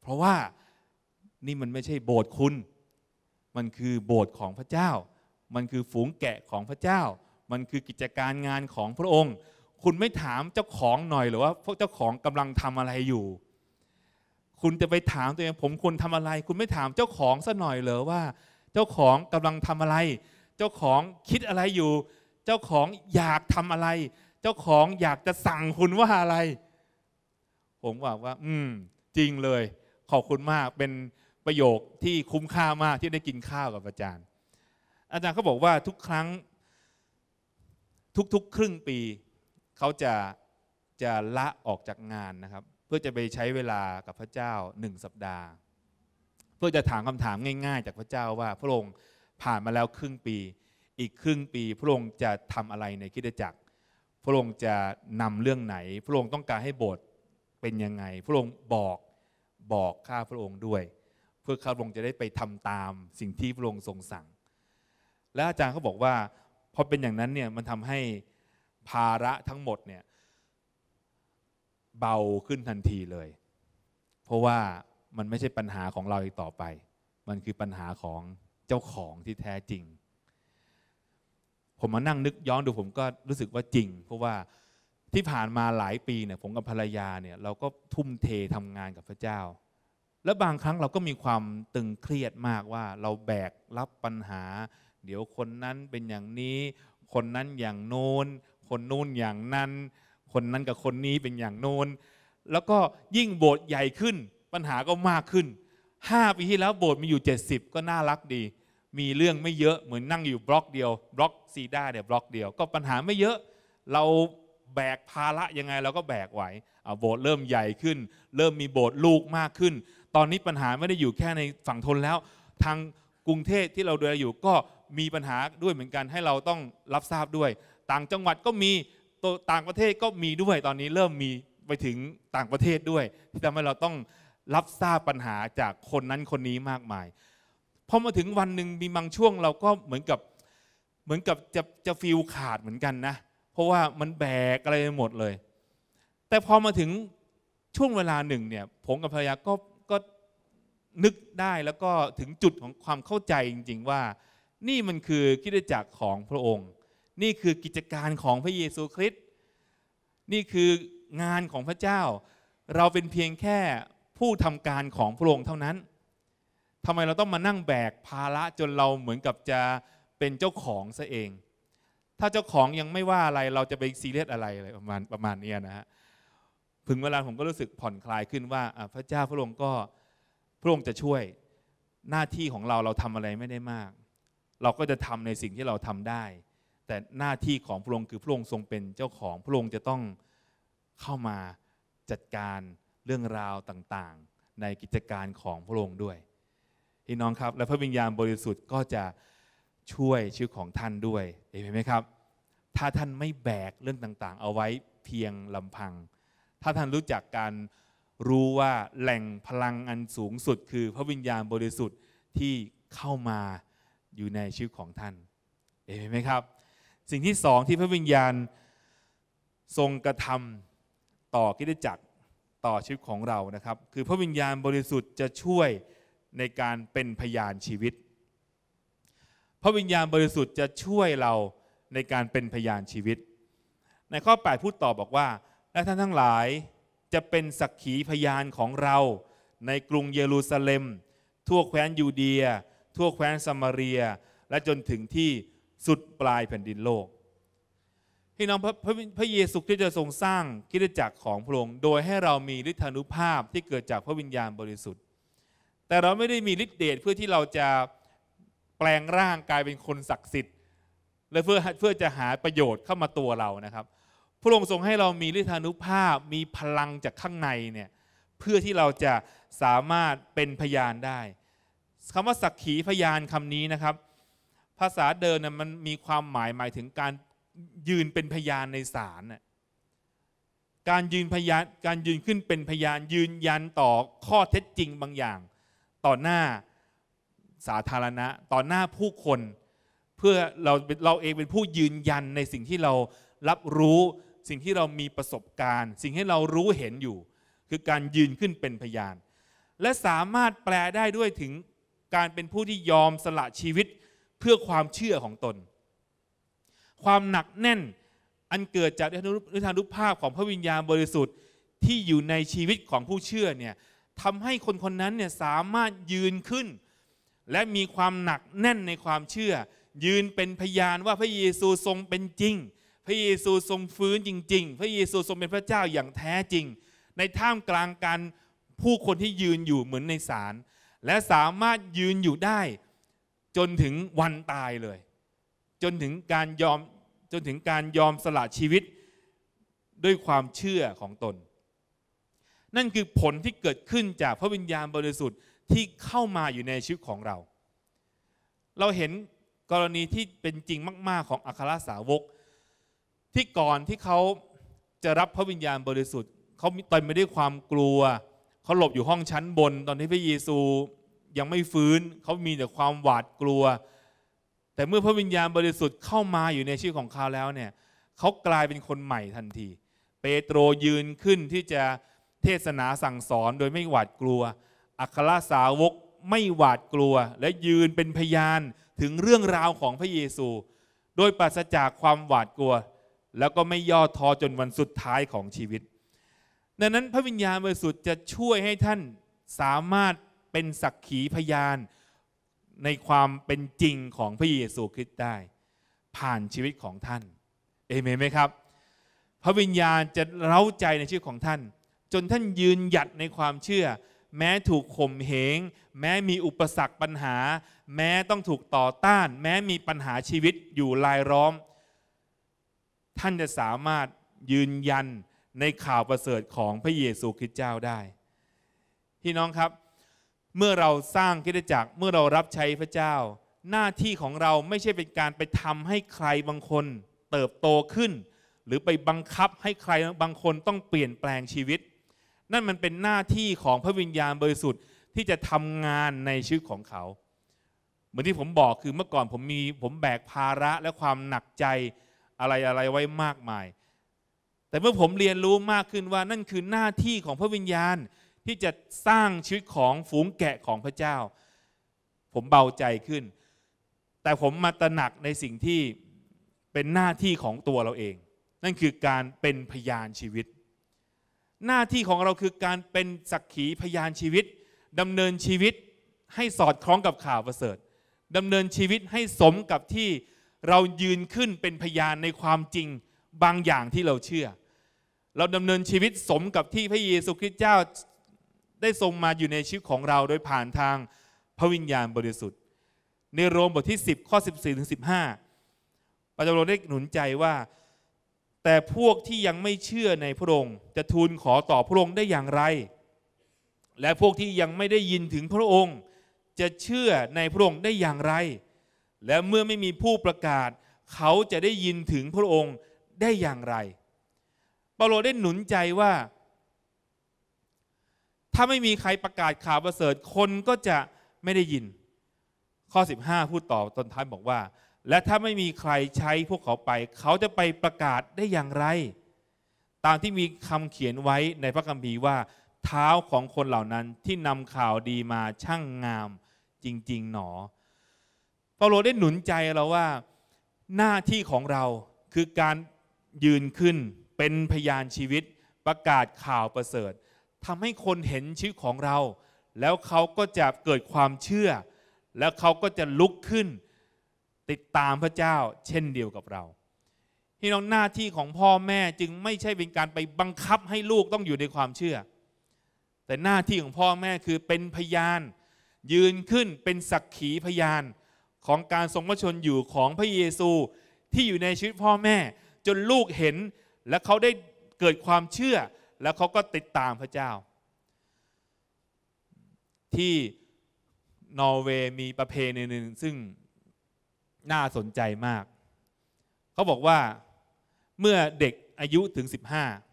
เพราะว่านี่มันไม่ใช่โบสถ์คุณ มันคือโบสถ์ของพระเจ้า มันคือฝูงแกะของพระเจ้า มันคือกิจการงานของพระองค์ คุณไม่ถามเจ้าของหน่อยหรือว่าพวกเจ้าของกำลังทำอะไรอยู่ คุณจะไปถามตัวเองผมควรทำอะไร คุณไม่ถามเจ้าของซะหน่อยเหรอว่า เจ้าของกำลังทำอะไร เจ้าของคิดอะไรอยู่ เจ้าของอยากทำอะไรเจ้าของอยากจะสั่งคุณว่าอะไร ผมบอกว่า อืมจริงเลย ขอบคุณมากเป็นประโยคที่คุ้มค่ามากที่ได้กินข้าวกับอาจารย์ อาจารย์เขาบอกว่าทุกครั้งทุกๆครึ่งปีเขาจะจะละออกจากงานนะครับ เพื่อจะไปใช้เวลากับพระเจ้าหนึ่งสัปดาห์ เพื่อจะถามคำถามง่าย ๆ จากพระเจ้าว่า พระองค์ผ่านมาแล้วครึ่งปี อีกครึ่งปี พระองค์จะทำอะไรในคิดจักรพระองค์จะนำเรื่องไหน พระองค์ต้องการให้บทเป็นยังไงพระองค์บอกบอกข้าพระองค์ด้วย เพื่อข้าพระองค์จะได้ไปทำตามสิ่งที่พระองค์ทรงสั่ง และอาจารย์เขาบอกว่าพอเป็นอย่างนั้นเนี่ยมันทำให้ภาระทั้งหมดเนี่ยเบาขึ้นทันทีเลย เพราะว่ามันไม่ใช่ปัญหาของเราอีกต่อไป มันคือปัญหาของเจ้าของที่แท้จริงผมมานั่งนึกย้อนดูผมก็รู้สึกว่าจริง เพราะว่าที่ผ่านมาหลายปีเนี่ยผมกับภรรยาเนี่ย เราก็ทุ่มเททำงานกับพระเจ้า และบางครั้งเราก็มีความตึงเครียดมากว่าเราแบกรับปัญหา เดี๋ยวคนนั้นเป็นอย่างนี้ คนนั้นอย่างโน้น คนนู้นอย่างนั้น คนนั้นกับคนนี้เป็นอย่างโน้นแล้วก็ยิ่งโบสถ์ใหญ่ขึ้น ปัญหาก็มากขึ้น5ปีที่แล้วโบสถ์มีอยู่ 70 ก็น่ารักดีมีเรื่องไม่เยอะเหมือนนั่งอยู่บล็อกเดียวบล็อกซีด้าเนี่ยบล็อกเดียวก็ปัญหาไม่เยอะเราแบกภาระยังไงเราก็แบกไหวโบสถ์เริ่มใหญ่ขึ้น เริ่มมีโบสถ์ลูกมากขึ้น ตอนนี้ปัญหาไม่ได้อยู่แค่ในฝั่งทนแล้ว ทางกรุงเทพที่เราดูแลอยู่ก็มีปัญหาด้วยเหมือนกันให้เราต้องรับทราบด้วย ต่างจังหวัดก็มี ต่างประเทศก็มีด้วยตอนนี้เริ่มมีไปถึงต่างประเทศด้วย ที่ทำให้เราต้องรับทราบปัญหาจากคนนั้นคนนี้มากมายพอมาถึงวันหนึ่งมีบางช่วงเราก็เหมือนกับเหมือนกับจะจะฟิลขาดเหมือนกันนะ เพราะว่ามันแบกอะไรหมดเลย แต่พอมาถึงช่วงเวลาหนึ่งเนี่ยผมกับภรรยาก็ก็นึกได้แล้วก็ถึงจุดของความเข้าใจจริงๆว่านี่มันคือกิจจักรของพระองค์ นี่คือกิจการของพระเยซูคริสต์นี่คืองานของพระเจ้า เราเป็นเพียงแค่ผู้ทำการของพระองค์เท่านั้นทำไมเราต้องมานั่งแบก ภาระจนเราเหมือนกับจะเป็นเจ้าของซะเอง ถ้าเจ้าของยังไม่ว่าอะไรเราจะไปซีเรียสอะไรอะไรประมาณประมาณนี้นะฮะ ถึงเวลาผมก็รู้สึกผ่อนคลายขึ้นว่าพระเจ้าพระองค์ก็พระองค์จะช่วยหน้าที่ของเราเราทำอะไรไม่ได้มาก เราก็จะทำในสิ่งที่เราทำได้ แต่หน้าที่ของพระองค์คือพระองค์ทรงเป็นเจ้าของ พระองค์จะต้องเข้ามาจัดการเรื่องราวต่างๆ ในกิจการของพระองค์ด้วยพี่น้องครับและพระวิญญาณบริสุทธิ์ก็จะช่วยชีวิตของท่านด้วยเห็นไหมครับถ้าท่านไม่แบกเรื่องต่างๆ เอาไว้เพียงลำพัง ถ้าท่านรู้จักการรู้ว่าแหล่งพลังอันสูงสุดคือพระวิญญาณบริสุทธิ์ที่เข้ามาอยู่ในชีวิตของท่านเห็นไหมครับสิ่งที่สองที่พระวิญญาณทรงกระทำต่อกิจจักรต่อชีวิตของเรานะครับคือพระวิญญาณบริสุทธิ์จะช่วยในการเป็นพยานชีวิต พระวิญญาณบริสุทธิ์จะช่วยเราในการเป็นพยานชีวิต ในข้อ8พูดต่อบอกว่า และท่านทั้งหลายจะเป็นสักขีพยานของเราในกรุงเยรูซาเล็ม ทั่วแคว้นยูเดียทั่วแคว้นสมารีและจนถึงที่สุดปลายแผ่นดินโลกพี่น้องพระพระพระเยซูที่จะทรงสร้างคิดจักรของพระองค์โดยให้เรามีฤทธานุภาพที่เกิดจากพระวิญญาณบริสุทธิ์แต่เราไม่ได้มีฤทธิ์เดชเพื่อที่เราจะแปลงร่างกลายเป็นคนศักดิ์สิทธิ์และเพื่อเพื่อจะหาประโยชน์เข้ามาตัวเรานะครับพระองค์ทรงให้เรามีฤทธานุภาพมีพลังจากข้างในเนี่ยเพื่อที่เราจะสามารถเป็นพยานได้คำว่าสักขีพยานคำนี้นะครับ ภาษาเดิมนยมันมีความหมายหมายถึงการยืนเป็นพยานในศาลการยืนพยานการยืนขึ้นเป็นพยานยืนยันต่อข้อเท็จจริงบางอย่างต่อหน้าสาธารณะต่อหน้าผู้คนเพื่อเราเราเองเป็นผู้ยืนยันในสิ่งที่เรารับรู้สิ่งที่เรามีประสบการณ์ สิ่งที่เรารู้เห็นอยู่ คือการยืนขึ้นเป็นพยาน และสามารถแปลได้ด้วยถึงการเป็นผู้ที่ยอมสละชีวิตเพื่อความเชื่อของตน ความหนักแน่นอันเกิดจากฤทานุภาพของพระวิญญาณบริสุทธิ์ที่อยู่ในชีวิตของผู้เชื่อเนี่ยทำให้คนคนนั้นเนี่ยสามารถยืนขึ้น และมีความหนักแน่นในความเชื่อ ยืนเป็นพยานว่าพระเยซูทรงเป็นจริง พระเยซูทรงฟื้นจริง ๆ พระเยซูทรงเป็นพระเจ้าอย่างแท้จริง ในท่ามกลางการผู้คนที่ยืนอยู่เหมือนในศาลและสามารถยืนอยู่ได้ จนถึงวันตายเลย จนถึงการยอมจนถึงการยอมสละชีวิตด้วยความเชื่อของตนนั่นคือผลที่เกิดขึ้นจากพระวิญญาณบริสุทธิ์ที่เข้ามาอยู่ใน ชีวิตของเรา เราเห็นกรณีที่เป็นจริงมาก ๆ ของ อัครสาวก ที่ก่อนที่เขา จะ รับพระวิญญาณบริสุทธิ์ เขาตอนไม่ได้ความกลัว เขาหลบอยู่ห้องชั้นบน ตอนที่พระเยซูยังไม่ฟื้น เขามีแต่ความหวาดกลัว แต่เมื่อพระวิญญาณบริสุทธิ์เข้ามาอยู่ในชีวิตของเขาแล้วเนี่ยเขากลายเป็นคนใหม่ทันที เปโตรยืนขึ้นที่จะเทศนาสั่งสอนโดยไม่หวาดกลัว อัครสาวกไม่หวาดกลัว และยืนเป็นพยานถึงเรื่องราวของพระเยซู โดยปราศจากความหวาดกลัว แล้วก็ไม่ย่อท้อจนวันสุดท้ายของชีวิตดังนั้นพระวิญญาณบริสุทธิ์จะช่วยให้ท่านสามารถเป็นสักขีพยาน ในความเป็นจริงของพระเยซูคริสต์ได้ ผ่านชีวิตของท่านเอเมนไหมครับ พระวิญญาณจะเล้าใจในชีวิตของท่านจนท่านยืนหยัดในความเชื่อแม้ถูกข่มเหงแม้มีอุปสรรคปัญหา แม้ต้องถูกต่อต้าน แม้มีปัญหาชีวิตอยู่ลายล้อมท่านจะสามารถยืนยันในข่าวประเสริฐของพระเยซูคริสต์เจ้าได้พี่น้องครับ เมื่อเราสร้างกิจจักรเมื่อเรารับใช้พระเจ้า หน้าที่ของเราไม่ใช่เป็นการไปทำให้ใครบางคนเติบโตขึ้น หรือไปบังคับให้ใครบางคนต้องเปลี่ยนแปลงชีวิตนั่นมันเป็นหน้าที่ของพระวิญญาณ บริสุทธิ์ที่จะทำงานในชีวิตของเขา เหมือนที่ผมบอกคือเมื่อก่อนผมมีผมแบกภาระและความหนักใจอะไรอะไรไว้มากมาย แต่เมื่อผมเรียนรู้มากขึ้นว่านั่นคือหน้าที่ของพระวิญญาณที่จะสร้างชีวิตของฝูงแกะของพระเจ้า ผมเบาใจขึ้น แต่ผมมาตระหนักในสิ่งที่เป็นหน้าที่ของตัวเราเอง นั่นคือการเป็นพยานชีวิตหน้าที่ของเราคือการเป็นสักขีพยานชีวิตดำเนินชีวิตให้สอดคล้องกับข่าวประเสริฐดำเนินชีวิตให้สมกับที่เรายืนขึ้นเป็นพยานในความจริงบางอย่างที่เราเชื่อ เราดำเนินชีวิตสมกับที่พระเยซูคริสต์เจ้าได้ทรงมาอยู่ในชีวิตของเราโดยผ่านทางพระวิญญาณบริสุทธิ์ ในโรมบทที่ 10 ข้อ 14ถึง15ปัจจุบได้หนุนใจว่าแต่พวกที่ยังไม่เชื่อในพระองค์จะทูลขอต่อพระองค์ได้อย่างไร และพวกที่ยังไม่ได้ยินถึงพระองค์จะเชื่อในพระองค์ได้อย่างไร และเมื่อไม่มีผู้ประกาศเขาจะได้ยินถึงพระองค์ได้อย่างไรเปาโลได้หนุนใจว่า ถ้าไม่มีใครประกาศข่าวประเสริฐคนก็จะไม่ได้ยิน ข้อ 15 พูดต่อตอนท้ายบอกว่าและถ้าไม่มีใครใช้พวกเขาไป เขาจะไปประกาศได้อย่างไร ตามที่มีคำเขียนไว้ในพระคัมภีร์ว่า เท้าของคนเหล่านั้นที่นำข่าวดีมาช่างงาม จริงๆ หนอเปาโลได้หนุนใจเราว่า หน้าที่ของเราคือการยืนขึ้นเป็นพยานชีวิตประกาศข่าวประเสริฐทำให้คนเห็นชื่อของเรา แล้วเขาก็จะเกิดความเชื่อ แล้วเขาก็จะลุกขึ้นติดตามพระเจ้าเช่นเดียวกับเราพี่น้องหน้าที่ของพ่อแม่จึงไม่ใช่เป็นการไปบังคับให้ลูกต้องอยู่ในความเชื่อ แต่หน้าที่ของพ่อแม่คือเป็นพยานยืนขึ้นเป็นสักขีพยานของการทรงพระชนอยู่ของพระเยซูที่อยู่ในชีวิตพ่อแม่ จนลูกเห็นและเขาได้เกิดความเชื่อและเขาก็ติดตามพระเจ้า ที่นอร์เวย์มีประเพณีหนึ่งซึ่งน่าสนใจมาก เขาบอกว่าเมื่อเด็กอายุถึง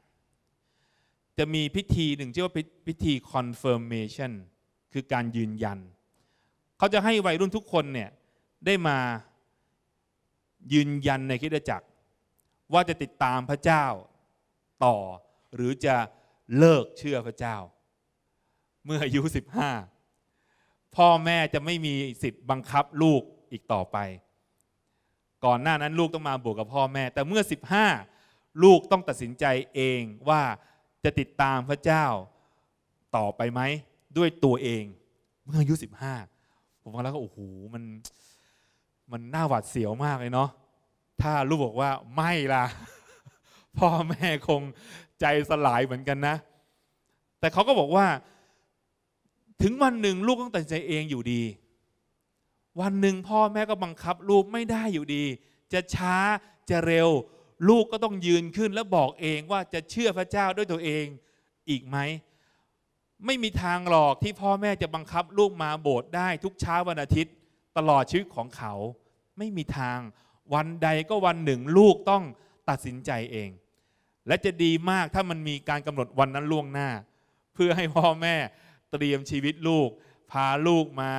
15 จะมีพิธีหนึ่งชื่อว่าพิธี confirmation คือการยืนยัน เขาจะให้วัยรุ่นทุกคนเนี่ย ได้มายืนยันในคิดจักร ว่าจะติดตามพระเจ้าต่อ หรือจะเลิกเชื่อพระเจ้า เมื่ออายุ 15 พ่อแม่จะไม่มีสิทธิ์บังคับลูกอีกต่อไปก่อนหน้านั้นลูกต้องมาบวกกับพ่อแม่ แต่เมื่อ 15 ลูกต้องตัดสินใจเองว่าจะติดตามพระเจ้าต่อไปไหม ด้วยตัวเอง เมื่ออายุ15ผมฟังแล้วก็โอ้โหมันมันน่าหวาดเสียวมากเลยเนาะถ้าลูกบอกว่าไม่ล่ะพ่อแม่คงใจสลายเหมือนกันนะ แต่เขาก็บอกว่า ถึงวันหนึ่งลูกต้องตัดใจเองอยู่ดีวันหนึ่งพ่อแม่ก็บังคับลูกไม่ได้อยู่ดี จะช้าจะเร็ว ลูกก็ต้องยืนขึ้น แล้วบอกเองว่าจะเชื่อพระเจ้าด้วยตัวเองอีกไหม ไม่มีทางหรอกที่พ่อแม่จะบังคับลูกมาโบสถ์ได้ทุกเช้าวันอาทิตย์ตลอดชีวิตของเขา ไม่มีทาง วันใดก็วันหนึ่งลูกต้องตัดสินใจเอง และจะดีมากถ้ามันมีการกำหนดวันนั้นล่วงหน้า เพื่อให้พ่อแม่เตรียมชีวิตลูกพาลูกมา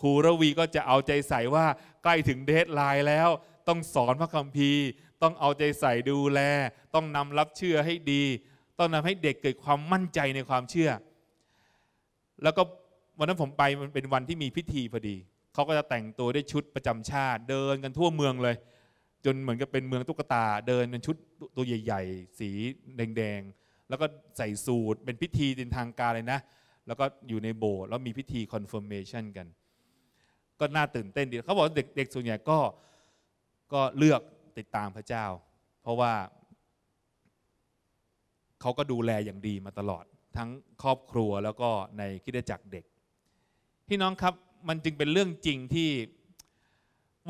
ครูระวีก็จะเอาใจใส่ว่าใกล้ถึงเดทไลน์แล้วต้องสอนพระคัมภีร์ต้องเอาใจใส่ดูแลต้องนำรับเชื่อให้ดี ต้องนำให้เด็กเกิดความมั่นใจในความเชื่อ แล้วก็วันนั้นผมไปมันเป็นวันที่มีพิธีพอดีเขาก็จะแต่งตัวด้วยชุดประจำชาติ เดินกันทั่วเมืองเลย จนเหมือนกับเป็นเมืองตุ๊กตาเดินเป็นชุดตัวใหญ่ ๆ สีแดง ๆ แล้วก็ใส่สูตรเป็นพิธีเดินทางการเลยนะ แล้วก็อยู่ในโบสถ์แล้วมีพิธีคอนเฟิร์มเมชันกันก็น่าตื่นเต้นดีเขาบอก เด็ก ๆ ส่วนใหญ่ก็ก็เลือกติดตามพระเจ้า เพราะว่าเขาก็ดูแลอย่างดีมาตลอด ทั้งครอบครัวแล้วก็ในคิดจักรเด็กพี่น้องครับมันจึงเป็นเรื่องจริงที่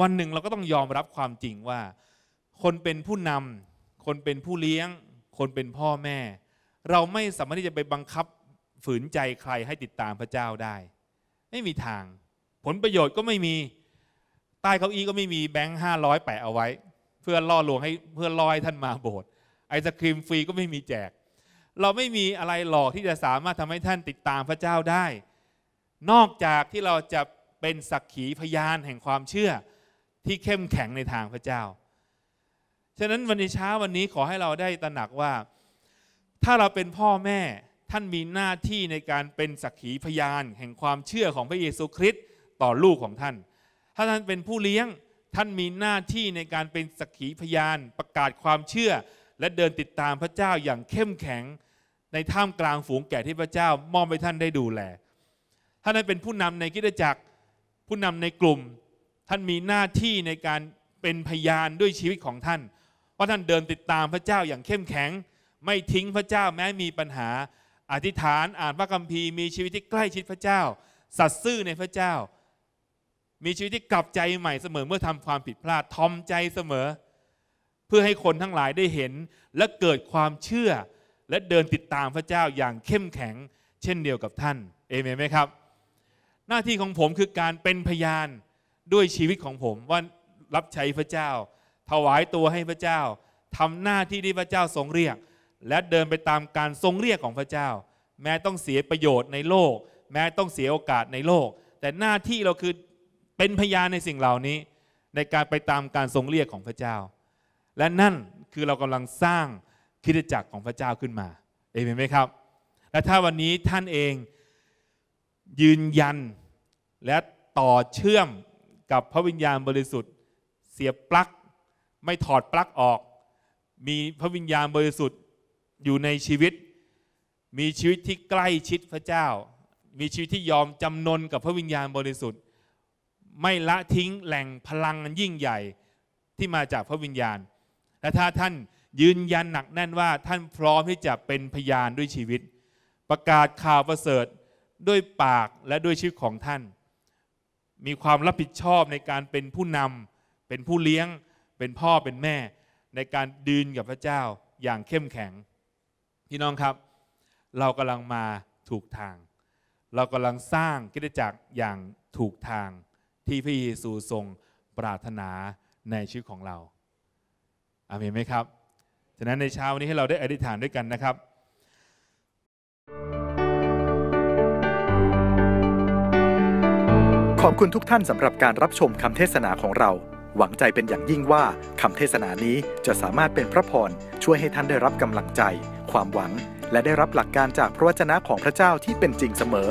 วันหนึ่งเราก็ต้องยอมรับความจริงว่า คนเป็นผู้นำคนเป็นผู้เลี้ยง คนเป็นพ่อแม่ เราไม่สามารถที่จะไปบังคับฝืนใจใครให้ติดตามพระเจ้าได้ ไม่มีทางผลประโยชน์ก็ไม่มีใต้เก้าอี้ก็ไม่มีแบงค์ห้าร้อยแปะเอาไว้ เพื่อล่อลวงให้เพื่อลอยท่านมาโบสถ์ไอศครีมฟรีก็ไม่มีแจก เราไม่มีอะไรหลอกที่จะสามารถทำให้ท่านติดตามพระเจ้าได้ นอกจากที่เราจะเป็นสักขีพยานแห่งความเชื่อที่เข้มแข็งในทางพระเจ้าฉะนั้นวันนี้เช้าวันนี้ขอให้เราได้ตระหนักว่า ถ้าเราเป็นพ่อแม่ท่านมีหน้าที่ในการเป็นสักขีพยาน แห่งความเชื่อของพระเยซูคริสต์ต่อลูกของท่าน ถ้าท่านเป็นผู้เลี้ยง ท่านมีหน้าที่ในการเป็นสักขีพยานประกาศความเชื่อ และเดินติดตามพระเจ้าอย่างเข้มแข็ง ในท่ามกลางฝูงแก่ที่พระเจ้ามอบให้ท่านได้ดูแล ถ้าท่านเป็นผู้นำในกิจจักรผู้นำในกลุ่ม ท่านมีหน้าที่ในการเป็นพยานด้วยชีวิตของท่าน เพราะท่านเดินติดตามพระเจ้าอย่างเข้มแข็ง ไม่ทิ้งพระเจ้าแม้มีปัญหาอธิษฐานอ่านพระคัมภีร์ มีชีวิตที่ใกล้ชิดพระเจ้า สัตย์ซื่อในพระเจ้ามีชีวิตที่กลับใจใหม่เสมอเมื่อทำความผิดพลาดทอมใจเสมอ เพื่อให้คนทั้งหลายได้เห็นและเกิดความเชื่อ และเดินติดตามพระเจ้าอย่างเข้มแข็ง เช่นเดียวกับท่านเอเมนไหมครับหน้าที่ของผมคือการเป็นพยานด้วยชีวิตของผมว่ารับใช้พระเจ้า ถวายตัวให้พระเจ้า ทำหน้าที่ที่พระเจ้าทรงเรียก และเดินไปตามการทรงเรียกของพระเจ้า แม้ต้องเสียประโยชน์ในโลก แม้ต้องเสียโอกาสในโลก แต่หน้าที่เราคือเป็นพยานในสิ่งเหล่านี้ในการไปตามการทรงเรียกของพระเจ้า และนั่นคือเรากำลังสร้างคิดจักรของพระเจ้าขึ้นมา เอเมนไหมครับ และถ้าวันนี้ท่านเองยืนยันและต่อเชื่อมกับพระวิญญาณบริสุทธิ์ เสียปลั๊กไม่ถอดปลั๊กออก มีพระวิญญาณบริสุทธิ์อยู่ในชีวิต มีชีวิตที่ใกล้ชิดพระเจ้า มีชีวิตที่ยอมจำนนกับพระวิญญาณบริสุทธิ์ไม่ละทิ้งแหล่งพลังอันยิ่งใหญ่ที่มาจากพระวิญญาณ และถ้าท่านยืนยันหนักแน่นว่าท่านพร้อมที่จะเป็นพยานด้วยชีวิต ประกาศข่าวประเสริฐด้วยปากและด้วยชีวิตของท่าน มีความรับผิดชอบในการเป็นผู้นำเป็นผู้เลี้ยง เป็นพ่อเป็นแม่ ในการดืนกับพระเจ้าอย่างเข้มแข็ง พี่น้องครับ เรากำลังมาถูกทาง เรากำลังสร้างกิจจักรอย่างถูกทางที่พระเยซูทรงปรารถนาในชีวิตของเราอาเมนไหมครับ ฉะนั้นในเช้าวันนี้ให้เราได้อธิษฐานด้วยกันนะครับ ขอบคุณทุกท่านสำหรับการรับชมคำเทศนาของเรา หวังใจเป็นอย่างยิ่งว่าคำเทศนานี้จะสามารถเป็นพระพรช่วยให้ท่านได้รับกำลังใจ ความหวัง และได้รับหลักการจากพระวจนะของพระเจ้าที่เป็นจริงเสมอ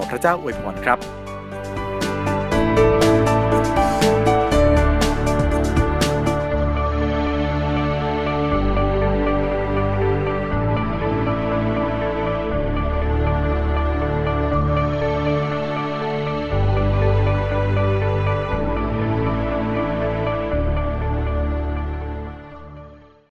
ขอพระเจ้าอวยพรครับ